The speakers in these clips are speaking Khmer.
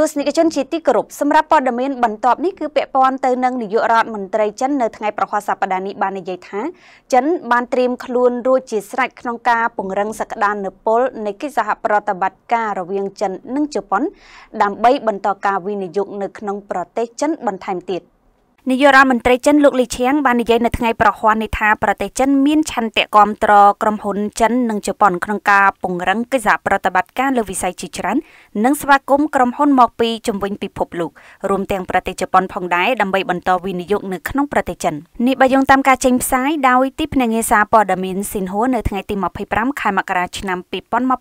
ទស្សនិកជនជាទីគោរពសម្រាប់ព័ត៌មានបន្ទាប់នេះគឺពាក់ព័ន្ធទៅនឹងនាយករដ្ឋមន្ត្រីចិននៅថ្ងៃប្រហ័សសប្តាហ៍នេះបាននិយាយថាចិនបានត្រៀមខ្លួនរួចជាស្រេចក្នុងការពង្រឹងសក្តានុពលនៃកិច្ចសហប្រតិបត្តិការរវាងចិននិងជប៉ុន ដើម្បីបន្តការវិនិយោគនៅក្នុងប្រទេសចិនបន្ថែមទៀត។នាយករដ្ឋមន្ត្រីចិនលោកលីឈៀងបាននិយាយនៅថ្ងៃប្រហ័ននេះថាប្រទេសចិនមាន ឆន្ទៈគ្រប់គ្រងក្រុមហ៊ុនចិននិងជប៉ុនក្នុងការពង្រឹងកិច្ចសហប្រតិបត្តិការលើវិស័យជាច្រើន និងស្វាគមន៍ក្រុមហ៊ុន មកពីជំនាញពិភពលោករួមទាំងប្រទេសជប៉ុនផងដែរដើម្បីបន្តវិនិយោគនៅក្នុងប្រទេសចិននេះបើយោងតាមការចេញផ្សាយដោយទីភ្នាក់ងារសារព័ត៌មានស៊ីនហួរនៅថ្ងៃទី25ខែមករាឆ្នាំ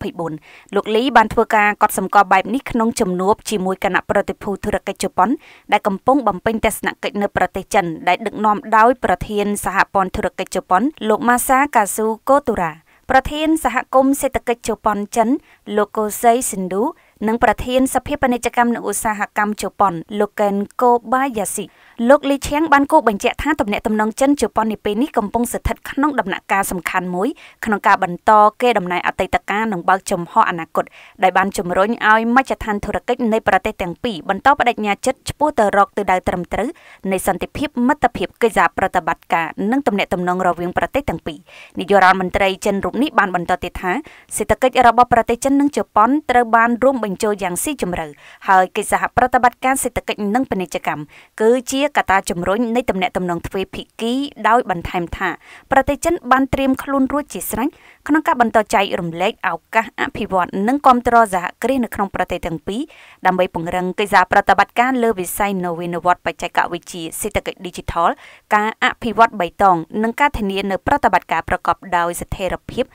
2024លោកលីបានធ្វើការកត់សម្គាល់បែបនេះក្នុងជំនួបជាមួយគណៈប្រតិភូធុរកិច្ចជប៉ុនដែលកំពុងបំពេញទស្សនកិច្ចនៅប្រទេសចិនដែលដឹកនាំដោយប្រធានសហព័ន្ធធុរកិច្ចជប៉ុនលោកម៉ាសាកាស៊ូកូតូរ៉ាប្រធានសហគមន៍សេដ្ឋកិច្ចជប៉ុនចិនលោកកូសៃស៊ិនឌូនិងប្រធានសភាពាណិជ្ជកម្មនិងឧស្សាហកម្មជប៉ុនលោកកេនកូបាយ៉ាស៊ីលោកលីឈៀងបានគូបញ្ជាក់ថាទំនាក់ទំនងចិនជប៉ុននាពេលនេះកំពុងស្ថិតក្នុងដំណាក់កាលសំខាន់មួយក្នុងការបន្តកេរដំណែលអតីតកាលនិងបើកចំហអនាគតដែលបានជំរុញឲ្យមជ្ឈដ្ឋានធុរកិច្ចនៃប្រទេសទាំងពីរបន្តបដិញ្ញាចិត្តឆ្ពោះទៅរកទិដៅត្រឹមត្រូវនៃសន្តិភាពមិត្តភាពកិច្ចសហប្រតិបត្តិការនិងទំនាក់ទំនងរវាងប្រទេសទាំងពីរនាយករដ្ឋមន្ត្រីចិនរូបនេះបានបន្តទៀតថាសេដ្ឋកិច្ចរបស់ប្រទេសចិននិងជប៉ុនត្រូវបានរួមបបញ្ចូលយ៉ាងស៊ីជម្រៅហើយកិច្ចសហប្រតិបត្តិការសេដ្ឋកិច្ចនិងពាណិជ្ជកម្មគឺជាកត្តាជំរុញនៃទំនាក់ទំនងទ្វេភាគីដោយបន្ថែមថាប្រទេសចិនបានត្រៀមខ្លួនរួចជាស្រេចក្នុងការបន្តចែករំលែកឱកាសអភិវឌ្ឍនិងគាំទ្រសហគ្រាសនៅក្នុងប្រទេសទាំងពីរដើម្បីពង្រឹងកិច្ចសហប្រតិបត្តិការលើវិស័យនវានុវត្តន៍បច្ចេកវិទ្យាសេដ្ឋកិច្ច Digital ការអភិវឌ្ឍបៃតងនិងការធានានៅប្រតិបត្តិការប្រកបដោយស្ថិរភាព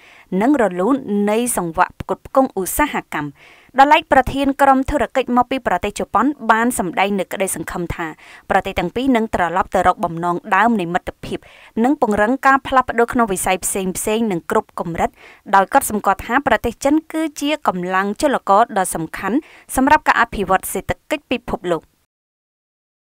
និងរលូននៃសង្វាក់ផ្គត់ផ្គង់ឧស្សាហកម្មដល់ឡែកប្រធានក្រុមធុរកិច្ចមកពីប្រទេសជប៉ុន បានសម្ដែងនូវក្តីសង្ឃឹមថា ប្រទេសទាំងពីរនឹងត្រឡប់ទៅរកបំណងដើមនៃមិត្តភាពនិងពង្រឹងការផ្លាស់ប្តូរក្នុងវិស័យផ្សេងផ្សេងនិងគ្រប់កម្រិតដោយកត់សម្គាល់ថា ប្រទេសចិន គឺជាកម្លាំងចលករដ៏សំខាន់សម្រាប់ការអភិវឌ្ឍសេដ្ឋកិច្ចពិភពលោក